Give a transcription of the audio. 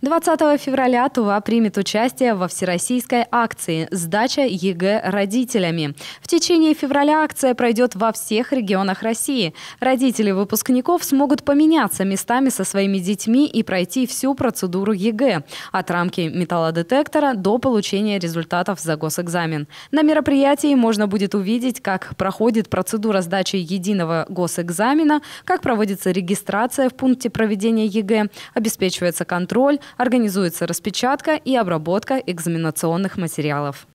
20 февраля Тува примет участие во всероссийской акции «Сдача ЕГЭ родителями». В течение февраля акция пройдет во всех регионах России. Родители выпускников смогут поменяться местами со своими детьми и пройти всю процедуру ЕГЭ – от рамки металлодетектора до получения результатов за госэкзамен. На мероприятии можно будет увидеть, как проходит процедура сдачи единого госэкзамена, как проводится регистрация в пункте проведения ЕГЭ, обеспечивается контроль, организуется распечатка и обработка экзаменационных материалов.